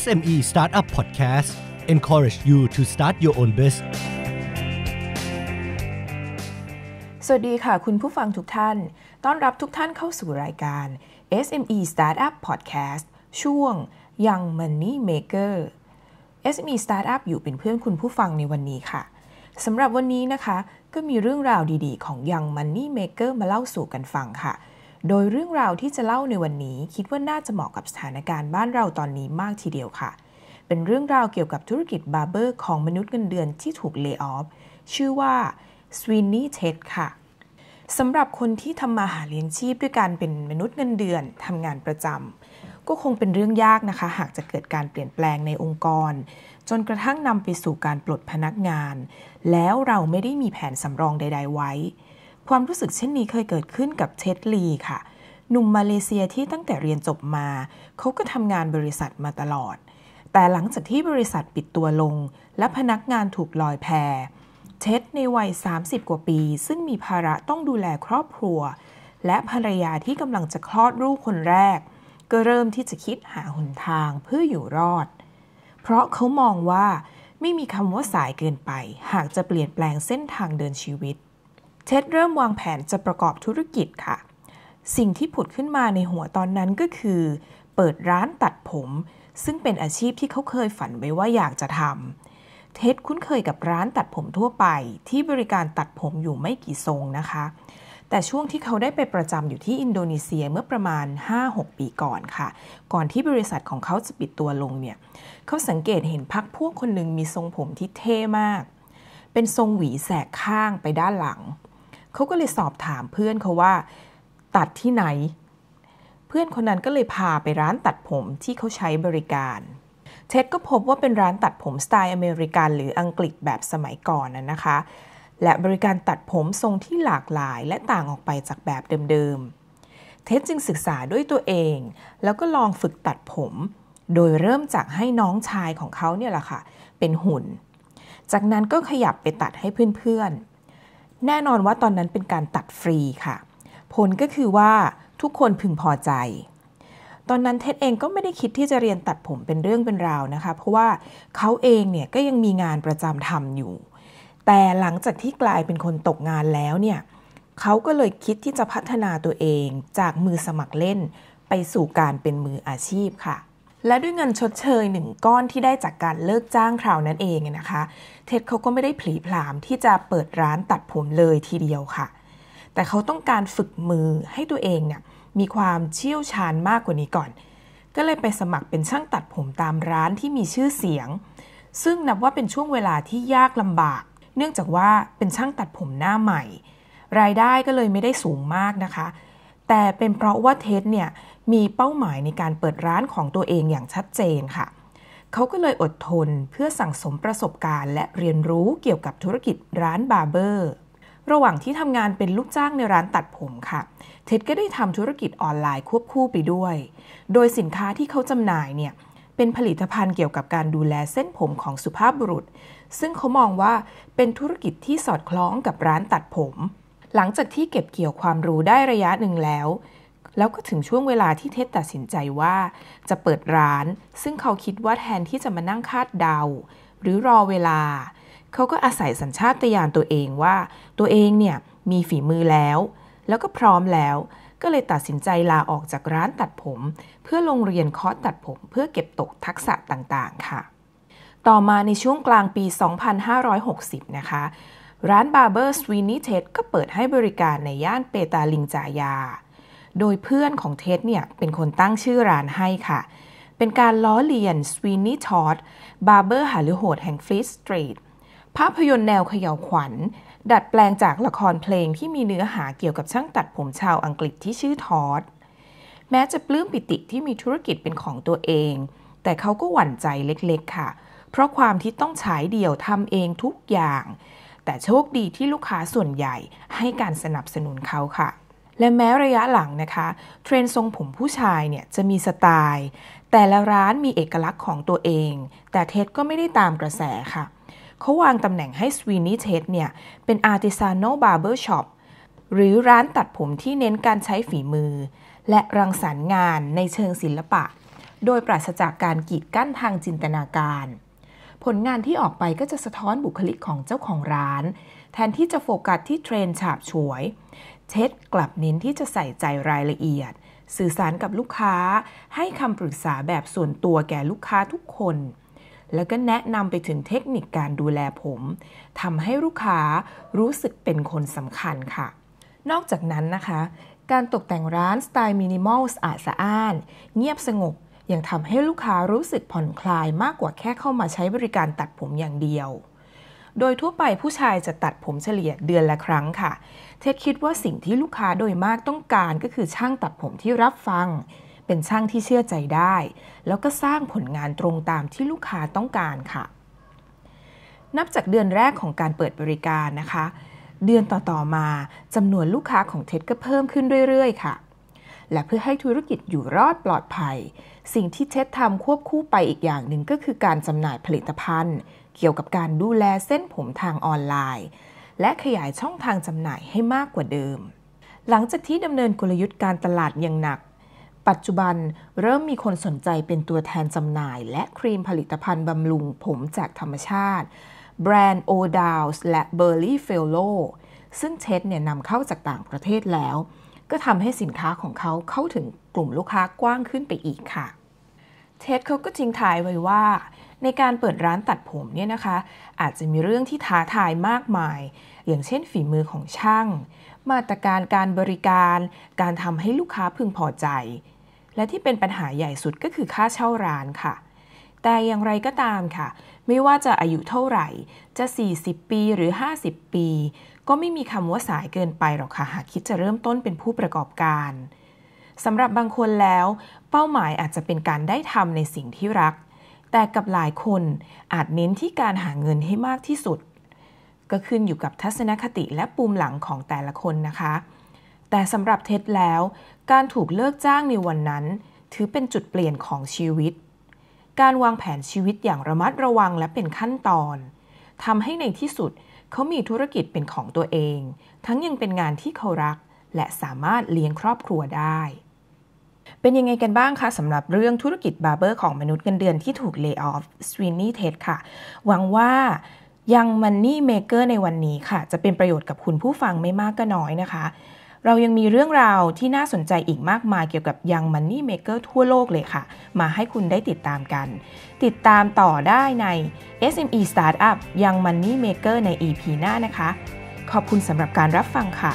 SME Startup Podcast encourage you to start your own business สวัสดีค่ะ คุณผู้ฟังทุกท่าน ต้อนรับทุกท่านเข้าสู่รายการ SME Startup Podcast ช่วง Young Money Maker SME Startup อยู่เป็นเพื่อนคุณผู้ฟังในวันนี้ค่ะ สำหรับวันนี้นะคะ ก็มีเรื่องราวดีๆของ Young Money Maker มาเล่าสู่กันฟังค่ะโดยเรื่องราวที่จะเล่าในวันนี้ คิดว่าน่าจะเหมาะกับสถานการณ์บ้านเราตอนนี้มากทีเดียวค่ะ เป็นเรื่องราวเกี่ยวกับธุรกิจบาร์เบอร์ของมนุษย์เงินเดือนที่ถูกเลิกออฟชื่อว่าสวีนนี่เท็ดค่ะสำหรับคนที่ทำมาหาเลี้ยงชีพด้วยการเป็นมนุษย์เงินเดือนทำงานประจำก็คงเป็นเรื่องยากนะคะ หากจะเกิดการเปลี่ยนแปลงในองค์กร จนกระทั่งนำไปสู่การปลดพนักงาน แล้วเราไม่ได้มีแผนสำรองใด ๆ ไว้ความรู้สึกเช่นนี้เคยเกิดขึ้นกับเชดลีค่ะ หนุ่มมาเลเซียที่ตั้งแต่เรียนจบมาเขาก็ทำงานบริษัทมาตลอด แต่หลังจากที่บริษัทปิดตัวลงและพนักงานถูกลอยแพเช็ดในวัย 30 กว่าปีซึ่งมีภาระต้องดูแลครอบครัว และภรรยาที่กำลังจะคลอดลูกคนแรก ก็เริ่มที่จะคิดหาหนทางเพื่ออยู่รอด เพราะเขามองว่าไม่มีคำว่าสายเกินไป หากจะเปลี่ยนแปลงเส้นทางเดินชีวิตเท็ดเริ่มวางแผนจะประกอบธุรกิจค่ะ สิ่งที่ผุดขึ้นมาในหัวตอนนั้นก็คือ เปิดร้านตัดผม ซึ่งเป็นอาชีพที่เขาเคยฝันไว้ว่าอยากจะทำ เท็ดคุ้นเคยกับร้านตัดผมทั่วไปที่บริการตัดผมอยู่ไม่กี่ทรงนะคะ แต่ช่วงที่เขาได้ไปประจำอยู่ที่อินโดนีเซียเมื่อประมาณ 5-6 ปีก่อนค่ะ ก่อนที่บริษัทของเขาจะปิดตัวลงเนี่ย เขาสังเกตเห็นพักพวกคนหนึ่งมีทรงผมที่เท่มาก เป็นทรงหวีแสกข้างไปด้านหลังเขาก็เลยสอบถามเพื่อนเขาว่าตัดที่ไหน เพื่อนคนนั้นก็เลยพาไปร้านตัดผมที่เขาใช้บริการ เท็ดก็พบว่าเป็นร้านตัดผมสไตล์อเมริกันหรืออังกฤษแบบสมัยก่อนนะคะ และบริการตัดผมทรงที่หลากหลายและต่างออกไปจากแบบเดิมๆเท็ดจึงศึกษาด้วยตัวเองแล้วก็ลองฝึกตัดผม โดยเริ่มจากให้น้องชายของเขาเนี่ยแหละค่ะเป็นหุ่น จากนั้นก็ขยับไปตัดให้เพื่อนๆแน่นอนว่าตอนนั้นเป็นการตัดฟรีค่ะ ผลก็คือว่าทุกคนพึงพอใจ ตอนนั้นเท็ดเองก็ไม่ได้คิดที่จะเรียนตัดผมเป็นเรื่องเป็นราวนะคะเพราะว่าเขาเองเนี่ยก็ยังมีงานประจำทำอยู่ แต่หลังจากที่กลายเป็นคนตกงานแล้วเนี่ยเขาก็เลยคิดที่จะพัฒนาตัวเองจากมือสมัครเล่นไปสู่การเป็นมืออาชีพค่ะและด้วยเงินชดเชยหนึ่งก้อนที่ได้จากการเลิกจ้างคราวนั้นเองนะคะ เท็ดเขาก็ไม่ได้ผลีผรามที่จะเปิดร้านตัดผมเลยทีเดียวค่ะ แต่เขาต้องการฝึกมือให้ตัวเองเนี่ยมีความเชี่ยวชาญมากกว่านี้ก่อน ก็เลยไปสมัครเป็นช่างตัดผมตามร้านที่มีชื่อเสียง ซึ่งนับว่าเป็นช่วงเวลาที่ยากลำบาก เนื่องจากว่าเป็นช่างตัดผมหน้าใหม่ รายได้ก็เลยไม่ได้สูงมากนะคะแต่เป็นเพราะว่าเท็ดเนี่ยมีเป้าหมายในการเปิดร้านของตัวเองอย่างชัดเจนค่ะ เขาก็เลยอดทนเพื่อสั่งสมประสบการณ์และเรียนรู้เกี่ยวกับธุรกิจร้านบาร์เบอร์ ระหว่างที่ทำงานเป็นลูกจ้างในร้านตัดผมค่ะ เท็ดก็ได้ทำธุรกิจออนไลน์ควบคู่ไปด้วย โดยสินค้าที่เขาจำหน่ายเนี่ยเป็นผลิตภัณฑ์เกี่ยวกับการดูแลเส้นผมของสุภาพบุรุษ ซึ่งเขามองว่าเป็นธุรกิจที่สอดคล้องกับร้านตัดผมหลังจากที่เก็บเกี่ยวความรู้ได้ระยะหนึ่งแล้ว แล้วก็ถึงช่วงเวลาที่เท็ดตัดสินใจว่าจะเปิดร้าน ซึ่งเขาคิดว่าแทนที่จะมานั่งคาดเดา หรือรอเวลา เขาก็อาศัยสัญชาตญาณตัวเองว่า ตัวเองเนี่ยมีฝีมือแล้ว แล้วก็พร้อมแล้ว ก็เลยตัดสินใจลาออกจากร้านตัดผม เพื่อลงเรียนคอร์สตัดผม เพื่อเก็บตกทักษะต่างๆค่ะ ต่อมาในช่วงกลางปี 2560 นะคะร้าน Barber s w e e n e y Ted ก็เปิดให้บริการในย่านเปตาลิงจายา โดยเพื่อนของเท็ดเนี่ยเป็นคนตั้งชื่อร้านให้ค่ะ เป็นการล้อเลียนสวีน n ทอดบาร์เบอร์หารือโหดแห่งฟลีสตรีท ภาพยนตร์แนวเขย่าวขวัญดัดแปลงจากละครเพลงที่มีเนื้อหาเกี่ยวกับช่างตัดผมชาวอังกฤษที่ชื่อทอดแม้จะปลื้มปิติที่มีธุรกิจเป็นของตัวเอง แต่เขาก็หวั่นใจเล็กๆค่ะ เพราะความที่ต้องฉายเดี่ยวทำเองทุกอย่างแต่โชคดีที่ลูกค้าส่วนใหญ่ให้การสนับสนุนเขาค่ะ และแม้ระยะหลังนะคะ เทรนทรงผมผู้ชายเนี่ยจะมีสไตล์ แต่ละร้านมีเอกลักษณ์ของตัวเอง แต่เท็ดก็ไม่ได้ตามกระแสค่ะ เขาวางตำแหน่งให้สวีนี่เท็ดเนี่ยเป็นอาร์ตซานอลบาร์เบอร์ช็อปหรือร้านตัดผมที่เน้นการใช้ฝีมือ และรังสรรค์งานในเชิงศิลปะ โดยปราศจากการกีดกั้นทางจินตนาการผลงานที่ออกไปก็จะสะท้อนบุคลิกของเจ้าของร้าน แทนที่จะโฟกัสที่เทรนฉาบฉวยเช็ดกลับเน้นที่จะใส่ใจรายละเอียด สื่อสารกับลูกค้า ให้คำปรึกษาแบบส่วนตัวแก่ลูกค้าทุกคน แล้วก็แนะนำไปถึงเทคนิคการดูแลผมทำให้ลูกค้ารู้สึกเป็นคนสำคัญค่ะ นอกจากนั้นนะคะ การตกแต่งร้านสไตล์มินิมอลสะอาดสะอ้าน เงียบสงบยังทำให้ลูกค้ารู้สึกผ่อนคลายมากกว่าแค่เข้ามาใช้บริการตัดผมอย่างเดียว โดยทั่วไปผู้ชายจะตัดผมเฉลี่ยเดือนละครั้งค่ะ เท็ดคิดว่าสิ่งที่ลูกค้าโดยมากต้องการ ก็คือช่างตัดผมที่รับฟัง เป็นช่างที่เชื่อใจได้ แล้วก็สร้างผลงานตรงตามที่ลูกค้าต้องการค่ะ นับจากเดือนแรกของการเปิดบริการนะคะ เดือนต่อๆมาจำนวนลูกค้าของเท็ดก็เพิ่มขึ้นเรื่อยๆค่ะและเพื่อให้ธุรกิจอยู่รอดปลอดภัย สิ่งที่เช็ดทำควบคู่ไปอีกอย่างหนึ่งก็คือการจำหน่ายผลิตภัณฑ์ เกี่ยวกับการดูแลเส้นผมทางออนไลน์ และขยายช่องทางจำหน่ายให้มากกว่าเดิม หลังจากที่ดำเนินกลยุทธ์การตลาดอย่างหนัก ปัจจุบันเริ่มมีคนสนใจเป็นตัวแทนจำหน่ายและครีมผลิตภัณฑ์บำรุงผมจากธรรมชาติ แบรนด์โอดาวส์และเบอร์รี่เฟลโลซึ่งเช็ดเนี่ยนำเข้าจากต่างประเทศแล้วก็ทำให้สินค้าของเขาเข้าถึงกลุ่มลูกค้ากว้างขึ้นไปอีกค่ะ เท็ดเขาก็ทิงทายไว้ว่า ในการเปิดร้านตัดผมเนี่ยนะคะ อาจจะมีเรื่องที่ท้าทายมากมาย อย่างเช่นฝีมือของช่าง มาตรการการบริการ การทำให้ลูกค้าพึงพอใจ และที่เป็นปัญหาใหญ่สุดก็คือค่าเช่าร้านค่ะ แต่อย่างไรก็ตามค่ะ ไม่ว่าจะอายุเท่าไหร่จะ40ปีหรือ50ปีก็ไม่มีคำว่าสายเกินไปหรอกค่ะหากคิดจะเริ่มต้นเป็นผู้ประกอบการสำหรับบางคนแล้ว เป้าหมายอาจจะเป็นการได้ทำในสิ่งที่รัก แต่กับหลายคนอาจเน้นที่การหาเงินให้มากที่สุด ก็ขึ้นอยู่กับทัศนคติและปูมหลังของแต่ละคนนะคะ แต่สำหรับเท็ดแล้ว การถูกเลิกจ้างในวันนั้น ถือเป็นจุดเปลี่ยนของชีวิต การวางแผนชีวิตอย่างระมัดระวังและเป็นขั้นตอนทำให้ในที่สุดเขามีธุรกิจเป็นของตัวเอง ทั้งยังเป็นงานที่ เขา รัก และสามารถเลี้ยงครอบครัวได้ เป็นยังไงกันบ้างคะสำหรับเรื่องธุรกิจบาร์เบอร์ของมนุษย์เงินเดือนที่ถูก เลิกออฟ สวินนี่ เทสค่ะ หวังว่ายัง มันนี่ เมเกอร์ ในวันนี้ค่ะ จะเป็นประโยชน์กับ คุณผู้ฟังไม่มากก็น้อยนะคะเรายังมีเรื่องราวที่น่าสนใจอีกมากมายเกี่ยวกับยังมันนี่เมเกอร์ทั่วโลกเลยค่ะ มาให้คุณได้ติดตามกัน ติดตามต่อได้ใน SME Startup ยังมันนี่เมเกอร์ใน EP หน้านะคะ ขอบคุณสำหรับการรับฟังค่ะ